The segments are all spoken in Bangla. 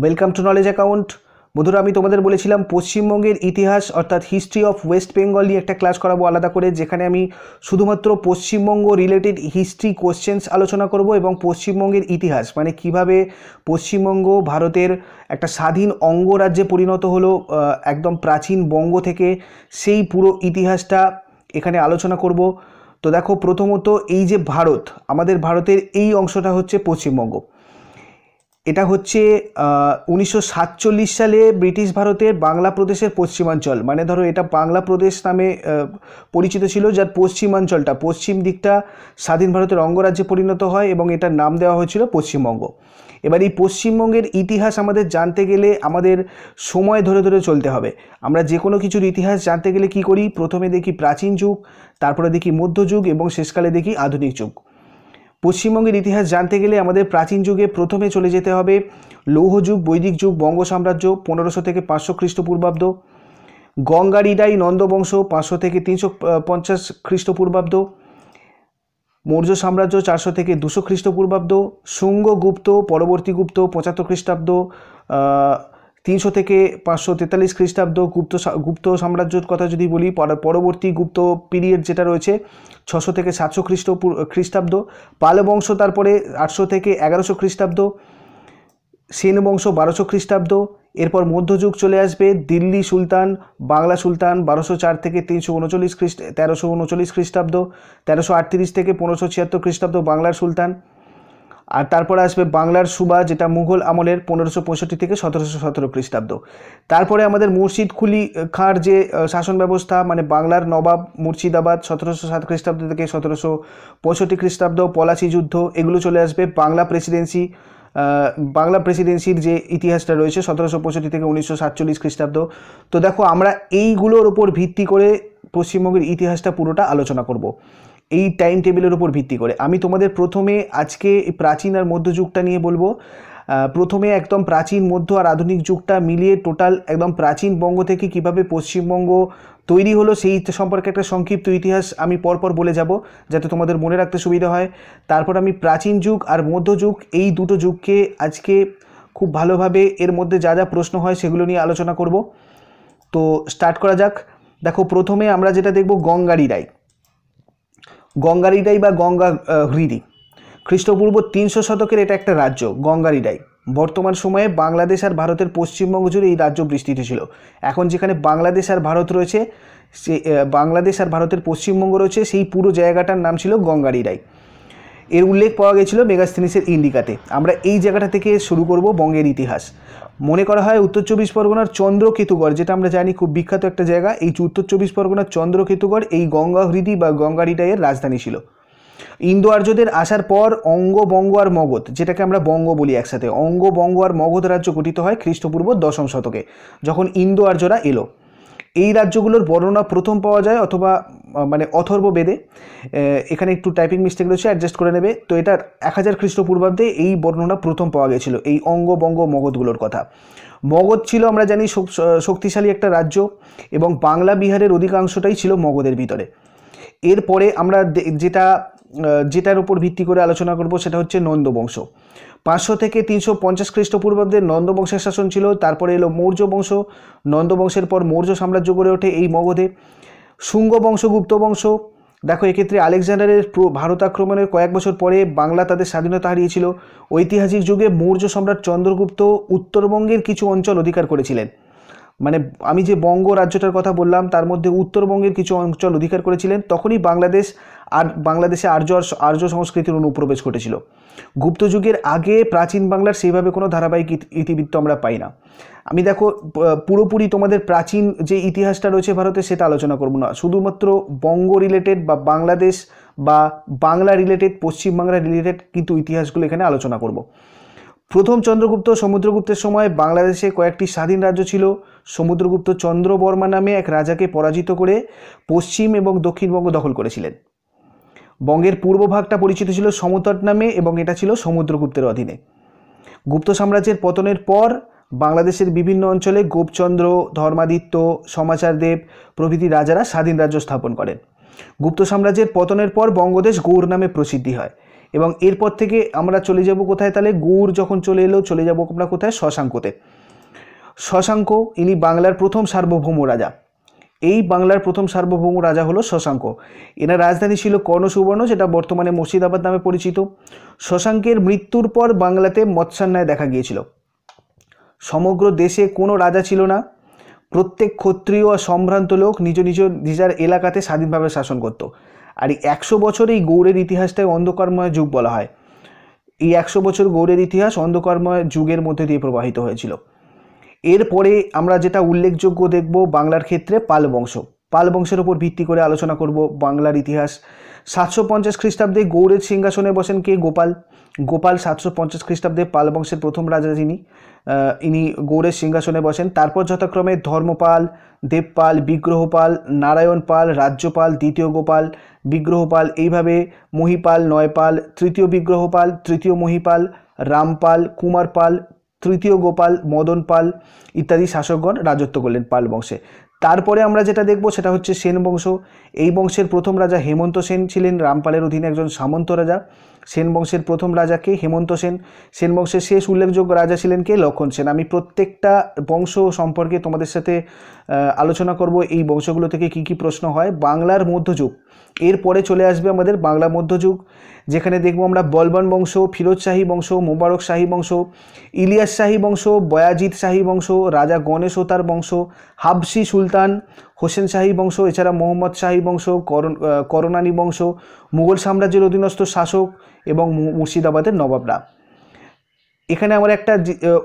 ওয়েলকাম টু নলেজ অ্যাকাউন্ট বন্ধুরা আমি তোমাদের বলেছিলাম পশ্চিমবঙ্গের ইতিহাস অর্থাৎ হিস্ট্রি অফ ওয়েস্ট বেঙ্গল নিয়ে একটা ক্লাস করাবো আলাদা করে যেখানে আমি শুধুমাত্র পশ্চিমবঙ্গ রিলেটেড হিস্ট্রি কোশ্চেন্স আলোচনা করব এবং পশ্চিমবঙ্গের ইতিহাস মানে কিভাবে পশ্চিমবঙ্গ ভারতের একটা স্বাধীন অঙ্গরাজ্যে পরিণত হলো একদম প্রাচীন বঙ্গ থেকে সেই পুরো ইতিহাসটা এখানে আলোচনা করব তো দেখো প্রথমত এই যে ভারত আমাদের ভারতের এই অংশটা হচ্ছে পশ্চিমবঙ্গ এটা হচ্ছে উনিশশো সালে ব্রিটিশ ভারতের বাংলা প্রদেশের পশ্চিমাঞ্চল মানে ধরো এটা বাংলা প্রদেশ নামে পরিচিত ছিল যার পশ্চিমাঞ্চলটা পশ্চিম দিকটা স্বাধীন ভারতের অঙ্গরাজ্যে পরিণত হয় এবং এটার নাম দেওয়া হয়েছিল পশ্চিমবঙ্গ এবার এই পশ্চিমবঙ্গের ইতিহাস আমাদের জানতে গেলে আমাদের সময় ধরে ধরে চলতে হবে আমরা যে কোনো কিছুর ইতিহাস জানতে গেলে কি করি প্রথমে দেখি প্রাচীন যুগ তারপরে দেখি মধ্যযুগ এবং শেষকালে দেখি আধুনিক যুগ পশ্চিমবঙ্গের ইতিহাস জানতে গেলে আমাদের প্রাচীন যুগে প্রথমে চলে যেতে হবে লৌহ যুগ বৈদিক যুগ বঙ্গ সাম্রাজ্য পনেরোশো থেকে পাঁচশো খ্রিস্টপূর্বাব্দ গঙ্গার ইডাই নন্দবংশ পাঁচশো থেকে তিনশো পঞ্চাশ খ্রিস্টপূর্বাব্দ মৌর্য সাম্রাজ্য চারশো থেকে দুশো খ্রিস্টপূর্বাব্দ শুঙ্গগুপ্ত পরবর্তী গুপ্ত পঁচাত্তর খ্রিস্টাব্দ তিনশো থেকে পাঁচশো তেতাল্লিশ খ্রিস্টাব্দ গুপ্ত গুপ্ত সাম্রাজ্যর কথা যদি বলি পরবর্তী গুপ্ত পিরিয়ড যেটা রয়েছে ছশো থেকে সাতশো খ্রিস্ট খ্রিস্টাব্দ পাল বংশ তারপরে আটশো থেকে এগারোশো খ্রিস্টাব্দ সেন বংশ বারোশো খ্রিস্টাব্দ এরপর মধ্যযুগ চলে আসবে দিল্লি সুলতান বাংলা সুলতান বারোশো চার থেকে তিনশো উনচল্লিশ খ্রিস্ট তেরোশো উনচল্লিশ খ্রিস্টাব্দ তেরোশো আটত্রিশ থেকে পনেরোশো ছিয়াত্তর খ্রিস্টাব্দ বাংলার সুলতান আর তারপরে আসবে বাংলার সুবা যেটা মুঘল আমলের পনেরোশো পঁয়ষট্টি থেকে সতেরোশো সতেরো খ্রিস্টাব্দ তারপরে আমাদের মুর্শিদ খুলি খাঁর যে শাসন ব্যবস্থা মানে বাংলার নবাব মুর্শিদাবাদ সতেরোশো সাত খ্রিস্টাব্দ থেকে সতেরোশো পঁয়ষট্টি খ্রিস্টাব্দ পলাশি যুদ্ধ এগুলো চলে আসবে বাংলা প্রেসিডেন্সি বাংলা প্রেসিডেন্সির যে ইতিহাসটা রয়েছে সতেরোশো পঁয়ষট্টি থেকে উনিশশো সাতচল্লিশ খ্রিস্টাব্দ তো দেখো আমরা এইগুলোর ওপর ভিত্তি করে পশ্চিমবঙ্গের ইতিহাসটা পুরোটা আলোচনা করব এই টাইম টেবিলের উপর ভিত্তি করে আমি তোমাদের প্রথমে আজকে প্রাচীন আর মধ্যযুগটা নিয়ে বলবো প্রথমে একদম প্রাচীন মধ্য আর আধুনিক যুগটা মিলিয়ে টোটাল একদম প্রাচীন বঙ্গ থেকে কিভাবে পশ্চিমবঙ্গ তৈরি হলো সেই সম্পর্কে একটা সংক্ষিপ্ত ইতিহাস আমি পরপর বলে যাব যাতে তোমাদের মনে রাখতে সুবিধা হয় তারপর আমি প্রাচীন যুগ আর মধ্যযুগ এই দুটো যুগকে আজকে খুব ভালোভাবে এর মধ্যে যা যা প্রশ্ন হয় সেগুলো নিয়ে আলোচনা করব তো স্টার্ট করা যাক দেখো প্রথমে আমরা যেটা দেখব গঙ্গারি রায় গঙ্গারিডাই বা গঙ্গা হ্রিদি খ্রিস্টপূর্ব তিনশো শতকের এটা একটা রাজ্য গঙ্গারিডাই বর্তমান সময়ে বাংলাদেশ আর ভারতের পশ্চিমবঙ্গ জুড়ে এই রাজ্য বিস্তৃত ছিল এখন যেখানে বাংলাদেশ আর ভারত রয়েছে সে বাংলাদেশ আর ভারতের পশ্চিমবঙ্গ রয়েছে সেই পুরো জায়গাটার নাম ছিল গঙ্গারিডাই এর উল্লেখ পাওয়া গেছিল মেগাস্থিনিসের ইন্ডিকাতে আমরা এই জায়গাটা থেকে শুরু করব বঙ্গের ইতিহাস মনে করা হয় উত্তর চব্বিশ পরগনার চন্দ্রকেতুগড় যেটা আমরা জানি খুব বিখ্যাত একটা জায়গা এই উত্তর চব্বিশ পরগনার চন্দ্রকেতুগড় এই গঙ্গা হৃদি বা গঙ্গা হৃদয়ের রাজধানী ছিল ইন্দো আর্যদের আসার পর অঙ্গ বঙ্গ আর মগধ যেটাকে আমরা বঙ্গ বলি একসাথে অঙ্গ বঙ্গ আর মগধ রাজ্য গঠিত হয় খ্রিস্টপূর্ব দশম শতকে যখন ইন্দো আর্যরা এলো এই রাজ্যগুলোর বর্ণনা প্রথম পাওয়া যায় অথবা মানে অথর্ব বেদে এখানে একটু টাইপিং মিস্টেক রয়েছে অ্যাডজাস্ট করে নেবে তো এটা এক হাজার খ্রিস্টপূর্বাব্দে এই বর্ণনা প্রথম পাওয়া গেছিলো এই অঙ্গ বঙ্গ মগধগুলোর কথা মগধ ছিল আমরা জানি শক্তিশালী একটা রাজ্য এবং বাংলা বিহারের অধিকাংশটাই ছিল মগধের ভিতরে এরপরে আমরা যেটা যেটার উপর ভিত্তি করে আলোচনা করব সেটা হচ্ছে নন্দবংশ পাঁচশো থেকে তিনশো পঞ্চাশ খ্রিস্টপূর্বাব্দে নন্দবংশের শাসন ছিল তারপরে এলো মৌর্য বংশ নন্দবংশের পর মৌর্য সাম্রাজ্য গড়ে ওঠে এই মগধে শুঙ্গ বংশ গুপ্ত বংশ দেখো এক্ষেত্রে আলেকজান্ডারের ভারত আক্রমণের কয়েক বছর পরে বাংলা তাদের স্বাধীনতা হারিয়েছিল ঐতিহাসিক যুগে মৌর্য সম্রাট চন্দ্রগুপ্ত উত্তরবঙ্গের কিছু অঞ্চল অধিকার করেছিলেন মানে আমি যে বঙ্গ রাজ্যটার কথা বললাম তার মধ্যে উত্তরবঙ্গের কিছু অঞ্চল অধিকার করেছিলেন তখনই বাংলাদেশ আর বাংলাদেশে আর্য আর্য সংস্কৃতির অনুপ্রবেশ ঘটেছিল গুপ্তযুগের আগে প্রাচীন বাংলার সেইভাবে কোনো ধারাবাহিক ইতিবৃত্ত আমরা পাই না আমি দেখো পুরোপুরি তোমাদের প্রাচীন যে ইতিহাসটা রয়েছে ভারতে সেটা আলোচনা করব না শুধুমাত্র বঙ্গ রিলেটেড বা বাংলাদেশ বা বাংলা রিলেটেড পশ্চিমবাংলা রিলেটেড কিন্তু ইতিহাসগুলো এখানে আলোচনা করব প্রথম চন্দ্রগুপ্ত সমুদ্রগুপ্তের সময় বাংলাদেশে কয়েকটি স্বাধীন রাজ্য ছিল সমুদ্রগুপ্ত চন্দ্রবর্মা নামে এক রাজাকে পরাজিত করে পশ্চিম এবং দক্ষিণবঙ্গ দখল করেছিলেন বঙ্গের পূর্বভাগটা পরিচিত ছিল সমতট নামে এবং এটা ছিল সমুদ্রগুপ্তের অধীনে গুপ্ত সাম্রাজ্যের পতনের পর বাংলাদেশের বিভিন্ন অঞ্চলে গোপচন্দ্র ধর্মাদিত্য সমাচারদেব প্রভৃতি রাজারা স্বাধীন রাজ্য স্থাপন করেন গুপ্ত সাম্রাজ্যের পতনের পর বঙ্গদেশ গৌড় নামে প্রসিদ্ধি হয় এবং এরপর থেকে আমরা চলে যাব কোথায় তাহলে গৌড় যখন চলে এলো চলে যাব আমরা কোথায় শশাঙ্কতে শশাঙ্ক ইনি বাংলার প্রথম সার্বভৌম রাজা এই বাংলার প্রথম সার্বভৌম রাজা হলো শশাঙ্ক এনার রাজধানী ছিল কর্ণসুবর্ণ যেটা বর্তমানে মুর্শিদাবাদ নামে পরিচিত শশাঙ্কের মৃত্যুর পর বাংলাতে মৎস্যান্যায় দেখা গিয়েছিল সমগ্র দেশে কোনো রাজা ছিল না প্রত্যেক ক্ষত্রিয় আর সম্ভ্রান্ত লোক নিজ নিজ নিজার এলাকাতে স্বাধীনভাবে শাসন করত আর এই একশো বছর এই গৌড়ের ইতিহাসটাই অন্ধকারময় যুগ বলা হয় এই একশো বছর গৌড়ের ইতিহাস অন্ধকারময় যুগের মধ্যে দিয়ে প্রবাহিত হয়েছিল এরপরে আমরা যেটা উল্লেখযোগ্য দেখব বাংলার ক্ষেত্রে পাল বংশ পাল বংশের উপর ভিত্তি করে আলোচনা করব বাংলার ইতিহাস সাতশো পঞ্চাশ খ্রিস্টাব্দে গৌরের সিংহাসনে বসেন কে গোপাল গোপাল সাতশো পঞ্চাশ খ্রিস্টাব্দে পাল বংশের প্রথম রাজা যিনি ইনি গৌরের সিংহাসনে বসেন তারপর যথাক্রমে ধর্মপাল দেবপাল বিগ্রহপাল নারায়ণ পাল রাজ্যপাল দ্বিতীয় গোপাল বিগ্রহপাল এইভাবে মহিপাল নয়পাল তৃতীয় বিগ্রহপাল তৃতীয় মহিপাল রামপাল কুমারপাল তৃতীয় গোপাল মদন পাল ইত্যাদি শাসকগণ রাজত্ব করলেন পাল বংশে তারপরে আমরা যেটা দেখব সেটা হচ্ছে সেন বংশ এই বংশের প্রথম রাজা হেমন্ত সেন ছিলেন রামপালের অধীনে একজন সামন্ত রাজা সেন বংশের প্রথম রাজাকে হেমন্ত সেন সেন বংশের শেষ উল্লেখযোগ্য রাজা ছিলেন কে লক্ষণ সেন আমি প্রত্যেকটা বংশ সম্পর্কে তোমাদের সাথে আলোচনা করব এই বংশগুলো থেকে কি কি প্রশ্ন হয় বাংলার মধ্যযুগ এরপরে চলে আসবে আমাদের বাংলা মধ্যযুগ যেখানে দেখব আমরা বলবান বংশ ফিরোজ শাহী বংশ মুবারক শাহী বংশ ইলিয়াস শাহী বংশ বয়াজিৎ শাহী বংশ রাজা গণেশ ও তার বংশ হাবসি সুলতান হোসেন শাহী বংশ এছাড়া মোহাম্মদ শাহী বংশ করণানী বংশ মুঘল সাম্রাজ্যের অধীনস্থ শাসক এবং মুর্শিদাবাদের নবাবরা এখানে আমরা একটা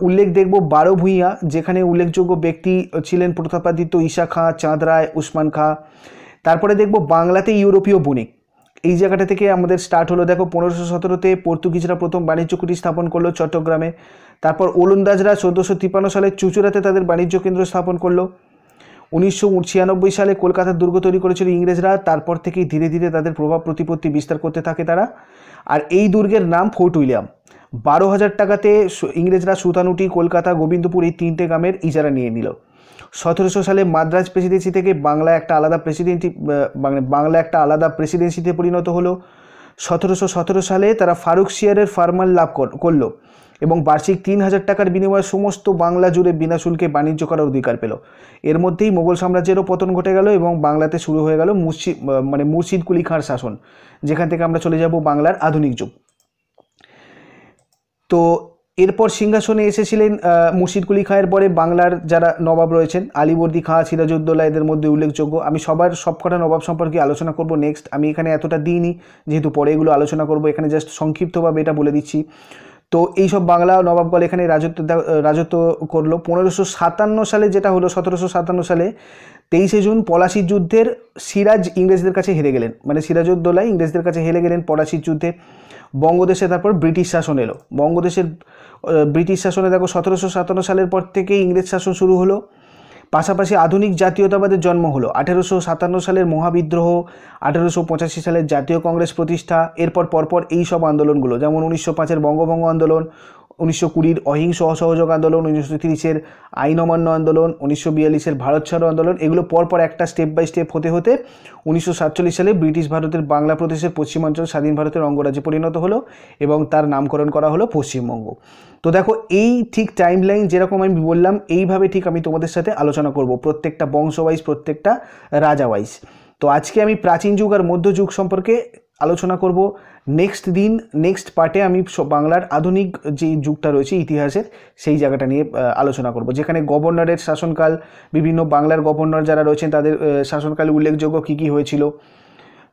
উল্লেখ দেখব বারো ভূঁইয়া যেখানে উল্লেখযোগ্য ব্যক্তি ছিলেন প্রতাপাদিত্য ঈশা খাঁ চাঁদ রায় উসমান খাঁ তারপরে দেখব বাংলাতে ইউরোপীয় বণিক এই জায়গাটা থেকে আমাদের স্টার্ট হলো দেখো পনেরোশো সতেরোতে পর্তুগিজরা প্রথম বাণিজ্য কুটি স্থাপন করলো চট্টগ্রামে তারপর ওলন্দাজরা চোদ্দোশো তিপ্পান্ন সালে চুচুরাতে তাদের বাণিজ্য কেন্দ্র স্থাপন করলো উনিশশো সালে কলকাতার দুর্গ তৈরি করেছিল ইংরেজরা তারপর থেকেই ধীরে ধীরে তাদের প্রভাব প্রতিপত্তি বিস্তার করতে থাকে তারা আর এই দুর্গের নাম ফোর্ট উইলিয়াম বারো হাজার টাকাতে ইংরেজরা সুতানুটি কলকাতা গোবিন্দপুর এই তিনটে গ্রামের ইজারা নিয়ে নিল সতেরোশো সালে মাদ্রাজ প্রেসিডেন্সি থেকে বাংলা একটা আলাদা প্রেসিডেন্সি মানে বাংলা একটা আলাদা প্রেসিডেন্সিতে পরিণত হলো সতেরোশো সতেরো সালে তারা ফারুক শিয়ারের ফার্মাল লাভ করলো এবং বার্ষিক তিন হাজার টাকার বিনিময়ে সমস্ত বাংলা জুড়ে বিনা শুল্কে বাণিজ্য করার অধিকার পেল এর মধ্যেই মোগল সাম্রাজ্যেরও পতন ঘটে গেল এবং বাংলাতে শুরু হয়ে গেল মুর্শিদ মানে মুর্শিদ কুলি খাঁর শাসন যেখান থেকে আমরা চলে যাব বাংলার আধুনিক যুগ তো এরপর সিংহাসনে এসেছিলেন মুশিদকুলি কুলি খাঁয়ের পরে বাংলার যারা নবাব রয়েছেন আলিবর্দি খাঁ সিরাজউদ্দৌলা এদের মধ্যে উল্লেখযোগ্য আমি সবার সবকটা নবাব সম্পর্কে আলোচনা করব নেক্সট আমি এখানে এতটা দিইনি যেহেতু পরে এগুলো আলোচনা করব এখানে জাস্ট সংক্ষিপ্তভাবে এটা বলে দিচ্ছি তো এইসব বাংলা নবাবগল এখানে রাজত্ব রাজত্ব করলো পনেরোশো সাতান্ন সালে যেটা হলো সতেরোশো সাতান্ন সালে তেইশে জুন পলাশির যুদ্ধের সিরাজ ইংরেজদের কাছে হেরে গেলেন মানে সিরাজউদ্দৌলা ইংরেজদের কাছে হেরে গেলেন পলাশির যুদ্ধে বঙ্গদেশে তারপর ব্রিটিশ শাসন এলো বঙ্গদেশের ব্রিটিশ শাসনে দেখো সতেরোশো সাতান্ন সালের পর থেকে ইংরেজ শাসন শুরু হলো পাশাপাশি আধুনিক জাতীয়তাবাদের জন্ম হলো আঠেরোশো সাতান্ন সালের মহাবিদ্রোহ আঠেরোশো পঁচাশি সালের জাতীয় কংগ্রেস প্রতিষ্ঠা এরপর পরপর এই সব আন্দোলনগুলো যেমন উনিশশো পাঁচের বঙ্গভঙ্গ আন্দোলন উনিশশো কুড়ির অহিংস অসহযোগ আন্দোলন উনিশশো তিরিশের আইন অমান্য আন্দোলন উনিশশো বিয়াল্লিশের ভারত ছাড়ো আন্দোলন এগুলো পরপর একটা স্টেপ বাই স্টেপ হতে হতে উনিশশো সাতচল্লিশ সালে ব্রিটিশ ভারতের বাংলা প্রদেশের পশ্চিমাঞ্চল স্বাধীন ভারতের অঙ্গরাজ্যে পরিণত হলো এবং তার নামকরণ করা হলো পশ্চিমবঙ্গ তো দেখো এই ঠিক টাইম লাইন যেরকম আমি বললাম এইভাবে ঠিক আমি তোমাদের সাথে আলোচনা করব প্রত্যেকটা ওয়াইজ প্রত্যেকটা ওয়াইজ তো আজকে আমি প্রাচীন যুগ আর মধ্যযুগ সম্পর্কে আলোচনা করব নেক্সট দিন নেক্সট পার্টে আমি বাংলার আধুনিক যে যুগটা রয়েছে ইতিহাসের সেই জায়গাটা নিয়ে আলোচনা করব যেখানে গভর্নরের শাসনকাল বিভিন্ন বাংলার গভর্নর যারা রয়েছেন তাদের শাসনকালে উল্লেখযোগ্য কী কী হয়েছিল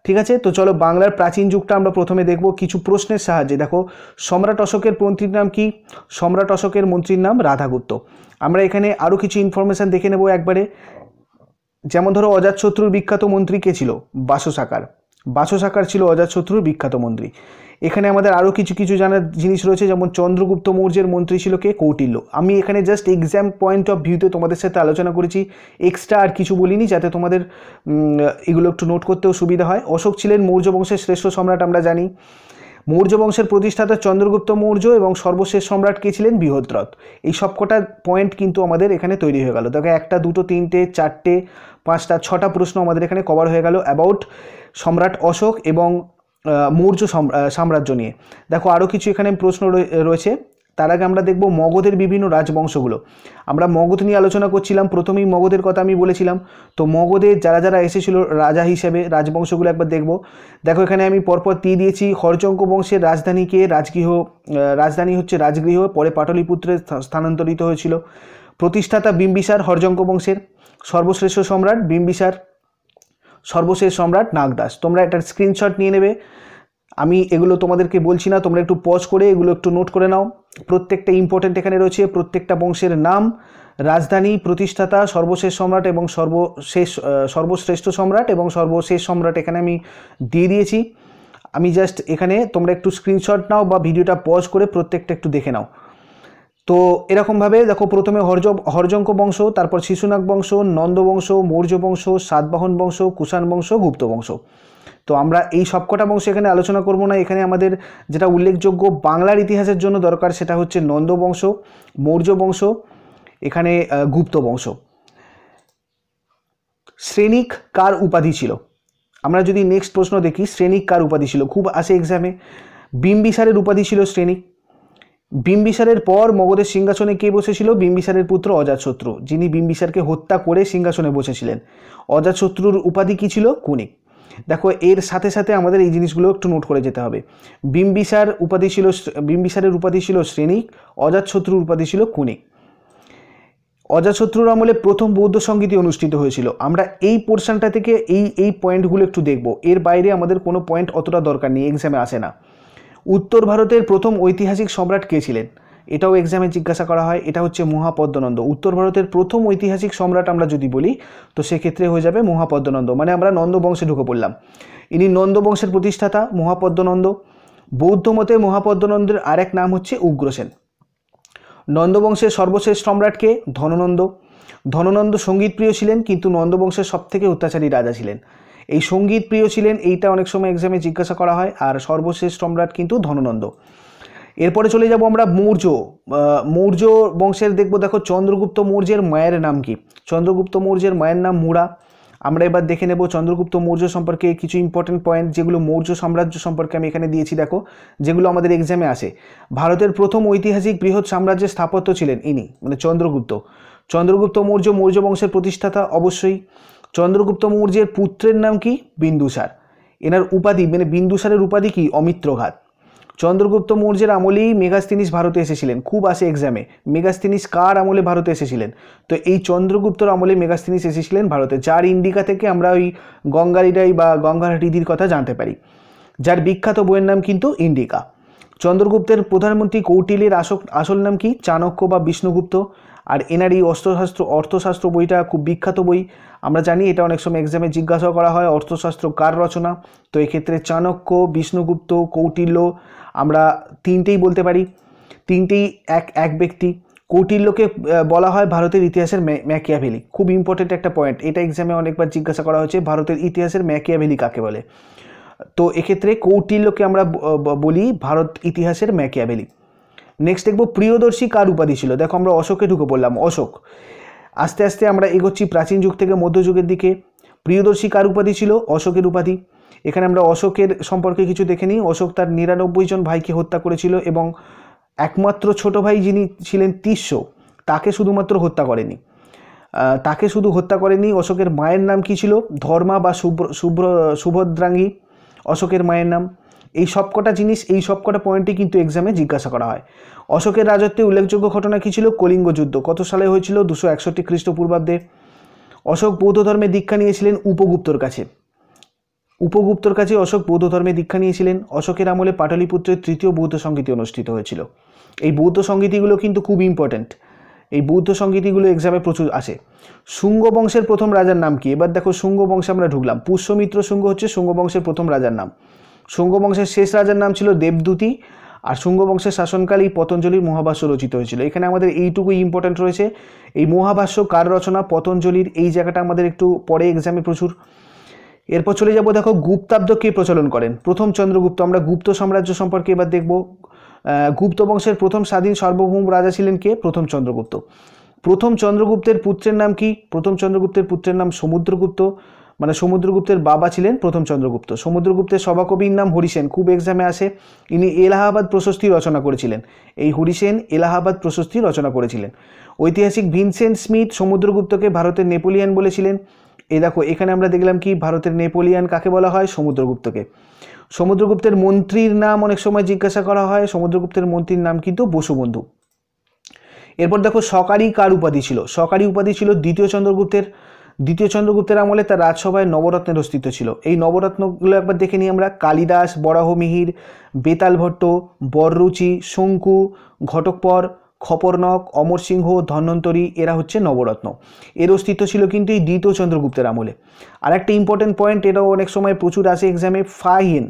ঠিক আছে তো চলো বাংলার প্রাচীন যুগটা আমরা প্রথমে দেখব কিছু প্রশ্নের সাহায্যে দেখো সম্রাট অশোকের মন্ত্রীর নাম কি সম্রাট অশোকের মন্ত্রীর নাম রাধাগুপ্ত আমরা এখানে আরও কিছু ইনফরমেশান দেখে নেব একবারে যেমন ধরো অজাতশত্রুর বিখ্যাত মন্ত্রী কে ছিল বাসুসাকার বাসসাকার ছিল অজাতশত্রুর বিখ্যাত মন্ত্রী এখানে আমাদের আরও কিছু কিছু জানার জিনিস রয়েছে যেমন চন্দ্রগুপ্ত মৌর্যের মন্ত্রী ছিল কে কৌটিল্য আমি এখানে জাস্ট এক্সাম পয়েন্ট অফ ভিউতে তোমাদের সাথে আলোচনা করেছি এক্সট্রা আর কিছু বলিনি যাতে তোমাদের এগুলো একটু নোট করতেও সুবিধা হয় অশোক ছিলেন মৌর্য বংশের শ্রেষ্ঠ সম্রাট আমরা জানি মৌর্য বংশের প্রতিষ্ঠাতা চন্দ্রগুপ্ত মৌর্য এবং সর্বশেষ সম্রাট কে ছিলেন বৃহদ্রথ এই সবকটা পয়েন্ট কিন্তু আমাদের এখানে তৈরি হয়ে গেল দেখো একটা দুটো তিনটে চারটে পাঁচটা ছটা প্রশ্ন আমাদের এখানে কভার হয়ে গেল অ্যাবাউট সম্রাট অশোক এবং মৌর্য সাম্রাজ্য নিয়ে দেখো আরও কিছু এখানে প্রশ্ন রয়েছে তার আগে আমরা দেখব মগধের বিভিন্ন রাজবংশগুলো আমরা মগধ নিয়ে আলোচনা করছিলাম প্রথমেই মগধের কথা আমি বলেছিলাম তো মগধে যারা যারা এসেছিল রাজা হিসেবে রাজবংশগুলো একবার দেখব দেখো এখানে আমি পরপর দিয়ে দিয়েছি হরচঙ্ক বংশের রাজধানীকে রাজগৃহ রাজধানী হচ্ছে রাজগৃহ পরে পাটলিপুত্রে স্থানান্তরিত হয়েছিল প্রতিষ্ঠাতা বিম্বিসার হরজঙ্ক বংশের সর্বশ্রেষ্ঠ সম্রাট বিম্বিসার সর্বশেষ সম্রাট নাগদাস তোমরা এটার স্ক্রিনশট নিয়ে নেবে আমি এগুলো তোমাদেরকে বলছি না তোমরা একটু পজ করে এগুলো একটু নোট করে নাও প্রত্যেকটা ইম্পর্টেন্ট এখানে রয়েছে প্রত্যেকটা বংশের নাম রাজধানী প্রতিষ্ঠাতা সর্বশেষ সম্রাট এবং সর্বশেষ সর্বশ্রেষ্ঠ সম্রাট এবং সর্বশেষ সম্রাট এখানে আমি দিয়ে দিয়েছি আমি জাস্ট এখানে তোমরা একটু স্ক্রিনশট নাও বা ভিডিওটা পজ করে প্রত্যেকটা একটু দেখে নাও তো এরকমভাবে দেখো প্রথমে হরজ হরজঙ্ক বংশ তারপর শিশুনাগ বংশ নন্দ বংশ মৌর্য বংশ সাতবাহন বংশ কুষাণ বংশ গুপ্ত বংশ তো আমরা এই সবকটা বংশ এখানে আলোচনা করব না এখানে আমাদের যেটা উল্লেখযোগ্য বাংলার ইতিহাসের জন্য দরকার সেটা হচ্ছে নন্দ বংশ মৌর্য বংশ এখানে গুপ্ত বংশ শ্রেণিক কার উপাধি ছিল আমরা যদি নেক্সট প্রশ্ন দেখি শ্রেণিক কার উপাধি ছিল খুব আসে এক্সামে বিম্বিসারের উপাধি ছিল শ্রেণিক বিম্বিসারের পর মগধের সিংহাসনে কে বসেছিল বিম্বিসারের পুত্র অজাতশত্রু যিনি বিম্বিসারকে হত্যা করে সিংহাসনে বসেছিলেন অজাতশত্রুর উপাধি কী ছিল কুণিক দেখো এর সাথে সাথে আমাদের এই জিনিসগুলো একটু নোট করে যেতে হবে বিম্বিসার উপাধি ছিল বিম্বিসারের উপাধি ছিল শ্রেণিক অজাতশত্রুর উপাধি ছিল কুণিক অজাতশত্রুর আমলে প্রথম বৌদ্ধ সঙ্গীতি অনুষ্ঠিত হয়েছিল আমরা এই পোর্শনটা থেকে এই এই পয়েন্টগুলো একটু দেখব এর বাইরে আমাদের কোনো পয়েন্ট অতটা দরকার নেই এক্সামে আসে না উত্তর ভারতের প্রথম ঐতিহাসিক সম্রাট কে ছিলেন এটাও এক্সামে জিজ্ঞাসা করা হয় এটা হচ্ছে মহাপদ্মনন্দ উত্তর ভারতের প্রথম ঐতিহাসিক সম্রাট আমরা যদি বলি তো সেক্ষেত্রে হয়ে যাবে মহাপদ্মনন্দ মানে আমরা নন্দ বংশে ঢুকে পড়লাম ইনি নন্দ বংশের প্রতিষ্ঠাতা মহাপদ্মনন্দ বৌদ্ধ মতে মহাপদ্মনন্দের আরেক নাম হচ্ছে উগ্রসেন নন্দবংশের সর্বশেষ সম্রাটকে ধননন্দ ধননন্দ সঙ্গীতপ্রিয় ছিলেন কিন্তু নন্দবংশের সবথেকে অত্যাচারী রাজা ছিলেন এই সঙ্গীত প্রিয় ছিলেন এইটা অনেক সময় এক্সামে জিজ্ঞাসা করা হয় আর সর্বশেষ সম্রাট কিন্তু ধননন্দ এরপরে চলে যাব আমরা মৌর্য মৌর্য বংশের দেখব দেখো চন্দ্রগুপ্ত মৌর্যের মায়ের নাম কি চন্দ্রগুপ্ত মৌর্যের মায়ের নাম মুড়া আমরা এবার দেখে নেব চন্দ্রগুপ্ত মৌর্য সম্পর্কে কিছু ইম্পর্টেন্ট পয়েন্ট যেগুলো মৌর্য সাম্রাজ্য সম্পর্কে আমি এখানে দিয়েছি দেখো যেগুলো আমাদের এক্সামে আসে ভারতের প্রথম ঐতিহাসিক বৃহৎ সাম্রাজ্যের স্থাপত্য ছিলেন ইনি মানে চন্দ্রগুপ্ত চন্দ্রগুপ্ত মৌর্য মৌর্য বংশের প্রতিষ্ঠাতা অবশ্যই চন্দ্রগুপ্ত মৌর্যের পুত্রের নাম কি বিন্দুসার এনার উপাধি মানে বিন্দুসারের উপাধি কি অমিত্রঘাত চন্দ্রগুপ্ত মৌর্যের আমলেই মেগাস্তিনিস ভারতে এসেছিলেন খুব আসে এক্সামে মেগাস্তিনিস কার আমলে ভারতে এসেছিলেন তো এই চন্দ্রগুপ্তর আমলে মেগাস্তিনিস এসেছিলেন ভারতে যার ইন্ডিকা থেকে আমরা ওই গঙ্গারিডাই বা গঙ্গাহাটিদির কথা জানতে পারি যার বিখ্যাত বইয়ের নাম কিন্তু ইন্ডিকা চন্দ্রগুপ্তের প্রধানমন্ত্রী কৌটিলের আসক আসল নাম কি চাণক্য বা বিষ্ণুগুপ্ত আর এনার এই অস্ত্রশাস্ত্র অর্থশাস্ত্র বইটা খুব বিখ্যাত বই আমরা জানি এটা অনেক সময় এক্সামে জিজ্ঞাসা করা হয় অর্থশাস্ত্র কার রচনা তো এক্ষেত্রে চাণক্য বিষ্ণুগুপ্ত কৌটিল্য আমরা তিনটেই বলতে পারি তিনটেই এক এক ব্যক্তি কৌটিল্যকে বলা হয় ভারতের ইতিহাসের ম্যাকিয়াভেলি খুব ইম্পর্টেন্ট একটা পয়েন্ট এটা এক্সামে অনেকবার জিজ্ঞাসা করা হয়েছে ভারতের ইতিহাসের ম্যাকিয়াভেলি কাকে বলে তো এক্ষেত্রে কৌটিল্যকে আমরা বলি ভারত ইতিহাসের ম্যাকিয়াভেলি নেক্সট দেখব প্রিয়দর্শী কার উপাধি ছিল দেখো আমরা অশোকে ঢুকে পড়লাম অশোক আস্তে আস্তে আমরা এগোচ্ছি প্রাচীন যুগ থেকে মধ্যযুগের দিকে প্রিয়দর্শী কার উপাধি ছিল অশোকের উপাধি এখানে আমরা অশোকের সম্পর্কে কিছু দেখে নিই অশোক তার নিরানব্বই জন ভাইকে হত্যা করেছিল এবং একমাত্র ছোট ভাই যিনি ছিলেন তিস্য তাকে শুধুমাত্র হত্যা করেনি তাকে শুধু হত্যা করেনি অশোকের মায়ের নাম কি ছিল ধর্মা বা শুভ্র শুভ্র সুভদ্রাঙ্গী অশোকের মায়ের নাম এই সবকটা জিনিস এই সবকটা পয়েন্টে কিন্তু এক্সামে জিজ্ঞাসা করা হয় অশোকের রাজত্বে উল্লেখযোগ্য ঘটনা কী ছিল কলিঙ্গ যুদ্ধ কত সালে হয়েছিল দুশো একষট্টি খ্রিস্টপূর্বাব্দে অশোক বৌদ্ধ ধর্মে দীক্ষা নিয়েছিলেন উপগুপ্তর কাছে উপগুপ্তর কাছে অশোক বৌদ্ধ ধর্মে দীক্ষা নিয়েছিলেন অশোকের আমলে পাটলিপুত্রের তৃতীয় বৌদ্ধ সংগীতি অনুষ্ঠিত হয়েছিল এই বৌদ্ধ সঙ্গীতিগুলো কিন্তু খুব ইম্পর্ট্যান্ট এই বৌদ্ধ সংগীতিগুলো এক্সামে প্রচুর আসে শুঙ্গ বংশের প্রথম রাজার নাম কি এবার দেখো শুঙ্গ বংশে আমরা ঢুকলাম পুষ্যমিত্র শুঙ্গ হচ্ছে শুঙ্গ বংশের প্রথম রাজার নাম শুঙ্গ বংশের শেষ রাজার নাম ছিল দেবদূতি আর শুঙ্গ বংশের এই পতঞ্জলির মহাভাষ্য রচিত হয়েছিল এখানে আমাদের এইটুকু ইম্পর্ট্যান্ট রয়েছে এই মহাভাষ্য কার রচনা পতঞ্জলির এই জায়গাটা আমাদের একটু পরে এক্সামে প্রচুর এরপর চলে যাব দেখো গুপ্তাব্দ কে প্রচলন করেন প্রথম চন্দ্রগুপ্ত আমরা গুপ্ত সাম্রাজ্য সম্পর্কে এবার দেখব গুপ্ত বংশের প্রথম স্বাধীন সার্বভৌম রাজা ছিলেন কে প্রথম চন্দ্রগুপ্ত প্রথম চন্দ্রগুপ্তের পুত্রের নাম কি প্রথম চন্দ্রগুপ্তের পুত্রের নাম সমুদ্রগুপ্ত মানে সমুদ্রগুপ্তের বাবা ছিলেন প্রথম চন্দ্রগুপ্ত সমুদ্রগুপ্তের সভাকবির নাম হরিসেন খুব এক্সামে আসে ইনি এলাহাবাদ প্রশস্তি রচনা করেছিলেন এই হরিসেন এলাহাবাদ প্রশস্তি রচনা করেছিলেন ঐতিহাসিক ভিনসেন্ট স্মিথ সমুদ্রগুপ্তকে ভারতের নেপোলিয়ান বলেছিলেন এ দেখো এখানে আমরা দেখলাম কি ভারতের নেপোলিয়ান কাকে বলা হয় সমুদ্রগুপ্তকে সমুদ্রগুপ্তের মন্ত্রীর নাম অনেক সময় জিজ্ঞাসা করা হয় সমুদ্রগুপ্তের মন্ত্রীর নাম কিন্তু বসুবন্ধু এরপর দেখো সকারি কার উপাধি ছিল সকারি উপাধি ছিল দ্বিতীয় চন্দ্রগুপ্তের দ্বিতীয় চন্দ্রগুপ্তের আমলে তার রাজসভায় নবরত্নের অস্তিত্ব ছিল এই নবরত্নগুলো একবার দেখে নিই আমরা কালিদাস বরাহ মিহির বেতাল ভট্ট বররুচি শঙ্কু ঘটকপর খপরনক অমর সিংহ ধন্বন্তরী এরা হচ্ছে নবরত্ন এর অস্তিত্ব ছিল কিন্তু এই দ্বিতীয় চন্দ্রগুপ্তের আমলে আর একটা ইম্পর্টেন্ট পয়েন্ট এটাও অনেক সময় প্রচুর আসে এক্সামে ফাহিন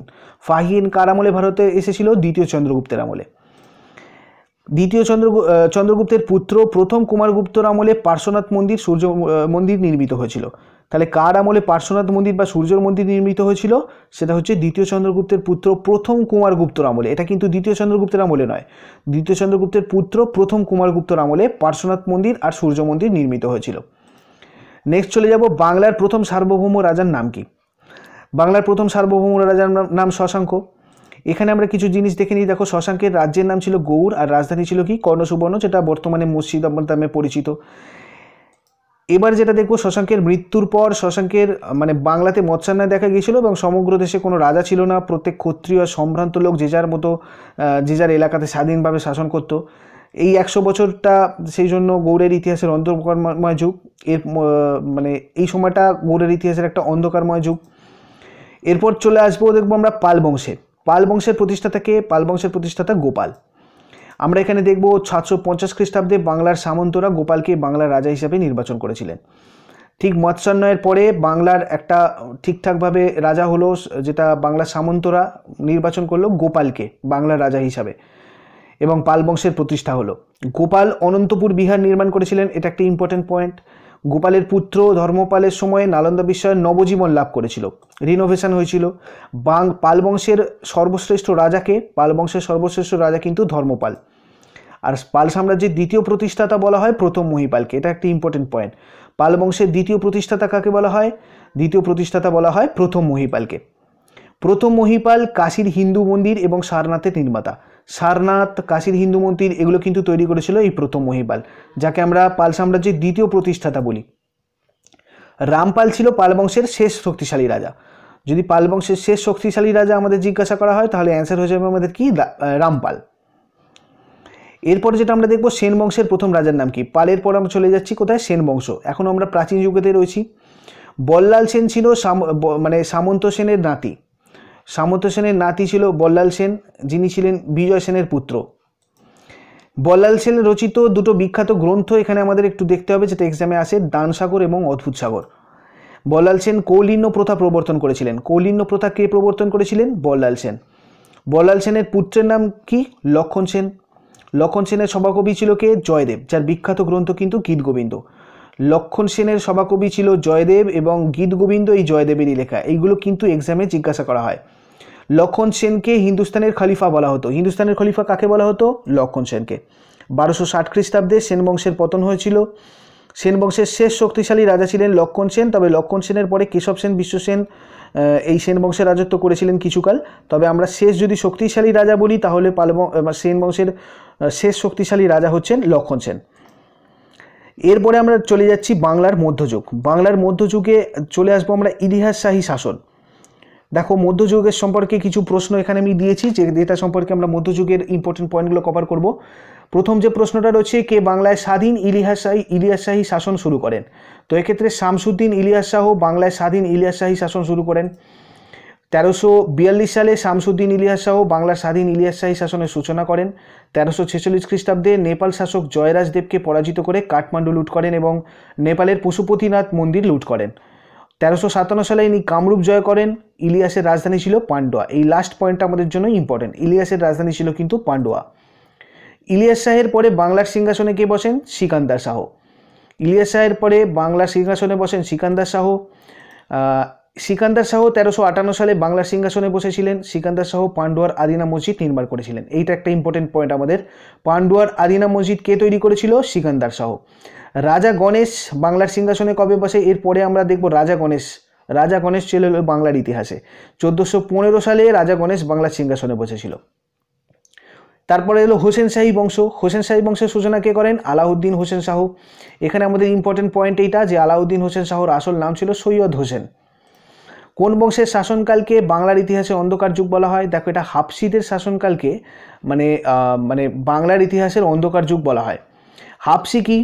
ফাহিন কার আমলে ভারতে এসেছিল দ্বিতীয় চন্দ্রগুপ্তের আমলে দ্বিতীয় চন্দ্র চন্দ্রগুপ্তের পুত্র প্রথম কুমারগুপ্তর আমলে পার্শ্বনাথ মন্দির সূর্য মন্দির নির্মিত হয়েছিল তাহলে কার আমলে পার্শ্বনাথ মন্দির বা সূর্যর মন্দির নির্মিত হয়েছিল সেটা হচ্ছে দ্বিতীয় চন্দ্রগুপ্তের পুত্র প্রথম কুমারগুপ্তর আমলে এটা কিন্তু দ্বিতীয় চন্দ্রগুপ্তের আমলে নয় দ্বিতীয় চন্দ্রগুপ্তের পুত্র প্রথম কুমারগুপ্তর আমলে পার্শ্বনাথ মন্দির আর সূর্য মন্দির নির্মিত হয়েছিল নেক্সট চলে যাব বাংলার প্রথম সার্বভৌম রাজার নাম কি বাংলার প্রথম সার্বভৌম রাজার নাম শশাঙ্ক এখানে আমরা কিছু জিনিস দেখে নিই দেখো শশাঙ্কের রাজ্যের নাম ছিল গৌড় আর রাজধানী ছিল কি কর্ণসুবর্ণ যেটা বর্তমানে মসজিদ নামে পরিচিত এবার যেটা দেখব শশাঙ্কের মৃত্যুর পর শশাঙ্কের মানে বাংলাতে মৎস্যান্নায় দেখা গিয়েছিল এবং সমগ্র দেশে কোনো রাজা ছিল না প্রত্যেক ক্ষত্রিয় সম্ভ্রান্ত লোক যে যার মতো যে যার এলাকাতে স্বাধীনভাবে শাসন করত এই একশো বছরটা সেই জন্য গৌড়ের ইতিহাসের অন্ধকারময় যুগ এর মানে এই সময়টা গৌড়ের ইতিহাসের একটা অন্ধকারময় যুগ এরপর চলে আসবো দেখবো আমরা পাল বংশের পাল বংশের প্রতিষ্ঠাতাকে পাল বংশের প্রতিষ্ঠাতা গোপাল আমরা এখানে দেখব সাতশো পঞ্চাশ খ্রিস্টাব্দে বাংলার সামন্তরা গোপালকে বাংলার রাজা হিসাবে নির্বাচন করেছিলেন ঠিক মৎস্যান্নয়ের পরে বাংলার একটা ঠিকঠাকভাবে রাজা হলো যেটা বাংলার সামন্তরা নির্বাচন করলো গোপালকে বাংলার রাজা হিসাবে এবং পাল বংশের প্রতিষ্ঠা হলো গোপাল অনন্তপুর বিহার নির্মাণ করেছিলেন এটা একটা ইম্পর্টেন্ট পয়েন্ট গোপালের পুত্র ধর্মপালের সময়ে নালন্দা বিশ্বয়ের নবজীবন লাভ করেছিল রিনোভেশন হয়েছিল বাং পাল বংশের সর্বশ্রেষ্ঠ রাজাকে পাল বংশের সর্বশ্রেষ্ঠ রাজা কিন্তু ধর্মপাল আর পাল সাম্রাজ্যের দ্বিতীয় প্রতিষ্ঠাতা বলা হয় প্রথম মহিপালকে এটা একটি ইম্পর্টেন্ট পয়েন্ট পাল বংশের দ্বিতীয় প্রতিষ্ঠাতা কাকে বলা হয় দ্বিতীয় প্রতিষ্ঠাতা বলা হয় প্রথম মহিপালকে প্রথম মহিপাল কাশীর হিন্দু মন্দির এবং সারনাথের নির্মাতা সারনাথ কাশীর হিন্দু মন্দির এগুলো কিন্তু তৈরি করেছিল এই প্রথম মহিপাল যাকে আমরা পাল সাম্রাজ্যের দ্বিতীয় প্রতিষ্ঠাতা বলি রামপাল ছিল পাল বংশের শেষ শক্তিশালী রাজা যদি পাল বংশের শেষ শক্তিশালী রাজা আমাদের জিজ্ঞাসা করা হয় তাহলে অ্যান্সার হয়ে যাবে আমাদের কি রামপাল এরপরে যেটা আমরা দেখবো সেন বংশের প্রথম রাজার নাম কি পালের পর আমরা চলে যাচ্ছি কোথায় সেন বংশ এখন আমরা প্রাচীন যুগেতে রয়েছি বল্লাল সেন ছিল মানে সামন্ত সেনের নাতি সামন্ত সেনের নাতি ছিল বল্লাল সেন যিনি ছিলেন বিজয় সেনের পুত্র বল্লাল সেন রচিত দুটো বিখ্যাত গ্রন্থ এখানে আমাদের একটু দেখতে হবে যেটা এক্সামে আসে দান সাগর এবং অদ্ভুত সাগর বল্লাল সেন কৌলিন্য প্রথা প্রবর্তন করেছিলেন কৌলিন্য প্রথা কে প্রবর্তন করেছিলেন বল্লাল সেন বল্লাল সেনের পুত্রের নাম কি লক্ষণ সেন লক্ষণ সেনের সভাকবি ছিল কে জয়দেব যার বিখ্যাত গ্রন্থ কিন্তু গীতগোবিন্দ লক্ষণ সেনের সভাকবি ছিল জয়দেব এবং গীতগোবিন্দ এই জয়দেবেরই লেখা এইগুলো কিন্তু এক্সামে জিজ্ঞাসা করা হয় লক্ষণ সেনকে হিন্দুস্তানের খলিফা বলা হতো হিন্দুস্তানের খলিফা কাকে বলা হতো লক্ষণ সেনকে বারোশো ষাট খ্রিস্টাব্দে সেন বংশের পতন হয়েছিল সেন বংশের শেষ শক্তিশালী রাজা ছিলেন লক্ষণ সেন তবে লক্ষণ সেনের পরে কেশব সেন বিশ্বসেন এই সেন বংশের রাজত্ব করেছিলেন কিছুকাল তবে আমরা শেষ যদি শক্তিশালী রাজা বলি তাহলে পাল সেন বংশের শেষ শক্তিশালী রাজা হচ্ছেন লক্ষণ সেন এরপরে আমরা চলে যাচ্ছি বাংলার মধ্যযুগ বাংলার মধ্যযুগে চলে আসবো আমরা ইতিহাসশাহী শাসন দেখো মধ্যযুগের সম্পর্কে কিছু প্রশ্ন এখানে আমি দিয়েছি যে যেটা সম্পর্কে আমরা মধ্যযুগের ইম্পর্টেন্ট পয়েন্টগুলো কভার করব প্রথম যে প্রশ্নটা রয়েছে কে বাংলায় স্বাধীন ইলিয়াসশাহী শাহী শাসন শুরু করেন তো এক্ষেত্রে শামসুদ্দিন ইলিয়াস শাহ বাংলায় স্বাধীন ইলিয়াসশাহী শাসন শুরু করেন তেরোশো বিয়াল্লিশ সালে শামসুদ্দিন ইলিয়াস শাহ বাংলার স্বাধীন ইলিয়াসশাহী শাসনের সূচনা করেন তেরোশো ছেচল্লিশ খ্রিস্টাব্দে নেপাল শাসক জয়রাজদেবকে পরাজিত করে কাঠমান্ডু লুট করেন এবং নেপালের পশুপতিনাথ মন্দির লুট করেন তেরোশো সাতান্ন সালে ইনি কামরূপ জয় করেন ইলিয়াসের রাজধানী ছিল পান্ডুয়া এই লাস্ট পয়েন্টটা আমাদের জন্য ইম্পর্টেন্ট ইলিয়াসের রাজধানী ছিল কিন্তু পান্ডুয়া ইলিয়াস শাহের পরে বাংলার সিংহাসনে কে বসেন সিকান্দার শাহ ইলিয়াস শাহের পরে বাংলার সিংহাসনে বসেন সিকান্দার শাহ সিকান্দার শাহ তেরোশো আটান্ন সালে বাংলার সিংহাসনে বসেছিলেন সিকান্দার শাহ পান্ডুয়ার আদিনা মসজিদ নির্মাণ করেছিলেন এইটা একটা ইম্পর্টেন্ট পয়েন্ট আমাদের পান্ডুয়ার আদিনা মসজিদ কে তৈরি করেছিল সিকান্দার শাহ রাজা গণেশ বাংলার সিংহাসনে কবে বসে এরপরে আমরা দেখব রাজা গণেশ রাজা গণেশ ছিল বাংলার ইতিহাসে চোদ্দোশো পনেরো সালে রাজা গণেশ বাংলার সিংহাসনে বসেছিল তারপরে এলো হোসেন শাহী বংশ হোসেন শাহী বংশের সূচনা কে করেন আলাউদ্দিন হোসেন শাহ এখানে আমাদের ইম্পর্টেন্ট পয়েন্ট এইটা যে আলাউদ্দিন হোসেন শাহর আসল নাম ছিল সৈয়দ হোসেন কোন বংশের শাসনকালকে বাংলার ইতিহাসে অন্ধকার যুগ বলা হয় দেখো এটা হাফসিদের শাসনকালকে মানে মানে বাংলার ইতিহাসের অন্ধকার যুগ বলা হয় হাফসি কি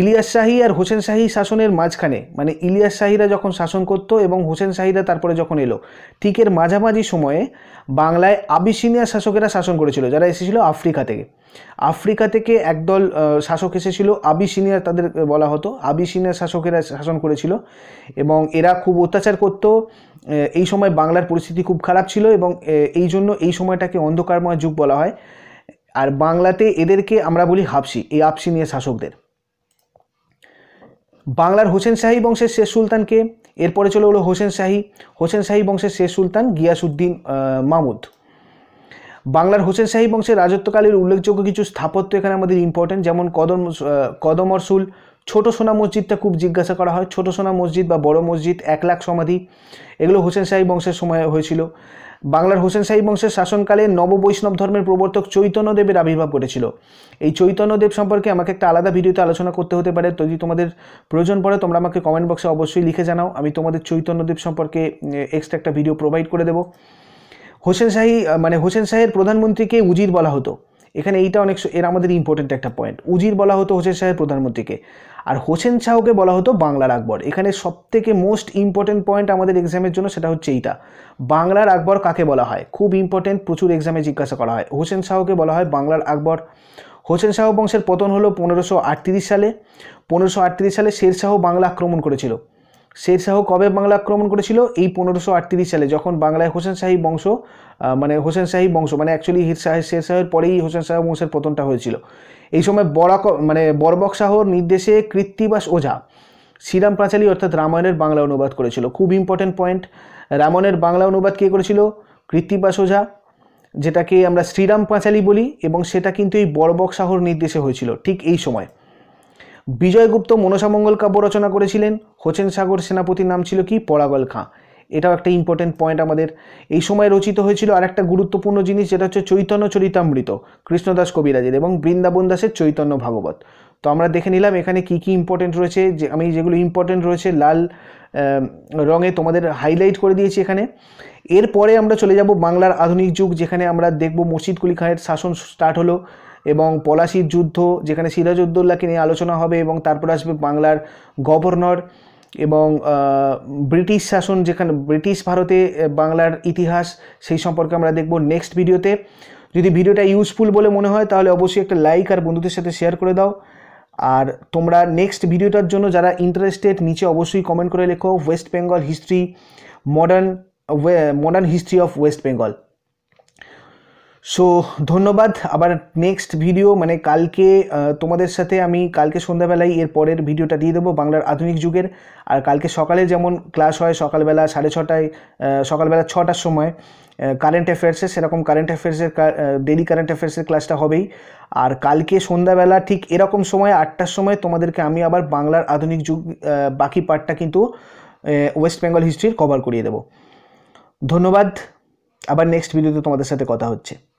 ইলিয়াস শাহী আর হোসেন শাহী শাসনের মাঝখানে মানে ইলিয়াস শাহীরা যখন শাসন করত এবং হোসেন শাহীরা তারপরে যখন এলো ঠিক এর মাঝামাঝি সময়ে বাংলায় আবিসিনিয়া শাসকেরা শাসন করেছিল যারা এসেছিল আফ্রিকা থেকে আফ্রিকা থেকে একদল শাসক এসেছিল আবিসিনিয়ার তাদের বলা হতো আবিসিনিয়ার শাসকেরা শাসন করেছিল এবং এরা খুব অত্যাচার করতো এই সময় বাংলার পরিস্থিতি খুব খারাপ ছিল এবং এই জন্য এই সময়টাকে অন্ধকারময় যুগ বলা হয় আর বাংলাতে এদেরকে আমরা বলি হাফসি এই হাফসি নিয়ে শাসকদের বাংলার হোসেন শাহী বংশের শেষ সুলতানকে এরপরে চলে হলো হোসেন শাহী হোসেন শাহী বংশের শেষ সুলতান গিয়াসুদ্দিন মামুদ বাংলার হোসেন শাহী বংশের রাজত্বকালের উল্লেখযোগ্য কিছু স্থাপত্য এখানে আমাদের ইম্পর্টেন্ট যেমন কদম কদমরসুল ছোট সোনা মসজিদটা খুব জিজ্ঞাসা করা হয় ছোট সোনা মসজিদ বা বড় মসজিদ এক লাখ সমাধি এগুলো হোসেন শাহী বংশের সময় হয়েছিল বাংলার হোসেন সাহি বংশের শাসনকালে নববৈষ্ণব ধর্মের প্রবর্তক চৈতন্যদেবের আবির্ভাব করেছিল এই চৈতন্যদেব সম্পর্কে আমাকে একটা আলাদা ভিডিওতে আলোচনা করতে হতে পারে যদি তোমাদের প্রয়োজন পড়ে তোমরা আমাকে কমেন্ট বক্সে অবশ্যই লিখে জানাও আমি তোমাদের চৈতন্যদেব সম্পর্কে এক্সট্রা একটা ভিডিও প্রোভাইড করে দেবো হোসেন শাহী মানে হোসেন শাহের প্রধানমন্ত্রীকে উজির বলা হতো এখানে এইটা অনেক এর আমাদের ইম্পর্টেন্ট একটা পয়েন্ট উজির বলা হতো হোসেন শাহের প্রধানমন্ত্রীকে আর হোসেন শাহকে বলা হতো বাংলার আকবর এখানে সবথেকে মোস্ট ইম্পর্টেন্ট পয়েন্ট আমাদের এক্সামের জন্য সেটা হচ্ছে এইটা বাংলার আকবর কাকে বলা হয় খুব ইম্পর্টেন্ট প্রচুর এক্সামে জিজ্ঞাসা করা হয় হোসেন শাহকে বলা হয় বাংলার আকবর হোসেন শাহ বংশের পতন হলো পনেরোশো সালে পনেরোশো সালে শেরশাহ বাংলা আক্রমণ করেছিল শেরশাহ কবে বাংলা আক্রমণ করেছিল এই পনেরোশো আটত্রিশ সালে যখন বাংলায় হোসেন শাহী বংশ মানে হোসেন শাহী বংশ মানে অ্যাকচুয়ালি হির শাহ শেরশাহের পরেই হোসেন শাহ বংশের পতনটা হয়েছিল এই সময় বরাক মানে বরবক শাহর নির্দেশে কৃত্তিবাস ওঝা শ্রীরাম পাঁচালী অর্থাৎ রামায়ণের বাংলা অনুবাদ করেছিল খুব ইম্পর্টেন্ট পয়েন্ট রামায়ণের বাংলা অনুবাদ কে করেছিল কৃত্তিবাস ওঝা যেটাকে আমরা শ্রীরাম পাঁচালী বলি এবং সেটা কিন্তু এই বরবক শাহর নির্দেশে হয়েছিল ঠিক এই সময় বিজয়গুপ্ত মনসামঙ্গল কাব্য রচনা করেছিলেন হোসেন সাগর সেনাপতির নাম ছিল কি পরাগল খাঁ এটাও একটা ইম্পর্টেন্ট পয়েন্ট আমাদের এই সময় রচিত হয়েছিল আর একটা গুরুত্বপূর্ণ জিনিস যেটা হচ্ছে চৈতন্য চরিতামৃত কৃষ্ণদাস কবিরাজের এবং বৃন্দাবন দাসের চৈতন্য ভাগবত তো আমরা দেখে নিলাম এখানে কি কি ইম্পর্টেন্ট রয়েছে যে আমি যেগুলো ইম্পর্টেন্ট রয়েছে লাল রঙে তোমাদের হাইলাইট করে দিয়েছি এখানে এরপরে আমরা চলে যাব বাংলার আধুনিক যুগ যেখানে আমরা দেখব মসজিদ কুলি খাঁয়ের শাসন স্টার্ট হলো এবং পলাশির যুদ্ধ যেখানে সিরাজউদ্দৌল্লাকে নিয়ে আলোচনা হবে এবং তারপর আসবে বাংলার গভর্নর এবং ব্রিটিশ শাসন যেখানে ব্রিটিশ ভারতে বাংলার ইতিহাস সেই সম্পর্কে আমরা দেখব নেক্সট ভিডিওতে যদি ভিডিওটা ইউজফুল বলে মনে হয় তাহলে অবশ্যই একটা লাইক আর বন্ধুদের সাথে শেয়ার করে দাও আর তোমরা নেক্সট ভিডিওটার জন্য যারা ইন্টারেস্টেড নিচে অবশ্যই কমেন্ট করে লেখো West Bengal history modern modern history of West Bengal so ধন্যবাদ আবার নেক্সট ভিডিও মানে কালকে তোমাদের সাথে আমি কালকে সন্ধ্যাবেলায় এর পরের ভিডিওটা দিয়ে দেবো বাংলার আধুনিক যুগের আর কালকে সকালে যেমন ক্লাস হয় সকালবেলা সাড়ে ছটায় সকালবেলা ছটার সময় কারেন্ট অ্যাফেয়ার্সের সেরকম কারেন্ট অ্যাফেয়ার্সের ডেলি কারেন্ট অ্যাফেয়ার্সের ক্লাসটা হবেই আর কালকে সন্ধ্যাবেলা ঠিক এরকম সময় আটটার সময় তোমাদেরকে আমি আবার বাংলার আধুনিক যুগ বাকি পার্টটা কিন্তু ওয়েস্ট বেঙ্গল হিস্ট্রির কভার করিয়ে দেবো ধন্যবাদ আবার নেক্সট ভিডিওতে তোমাদের সাথে কথা হচ্ছে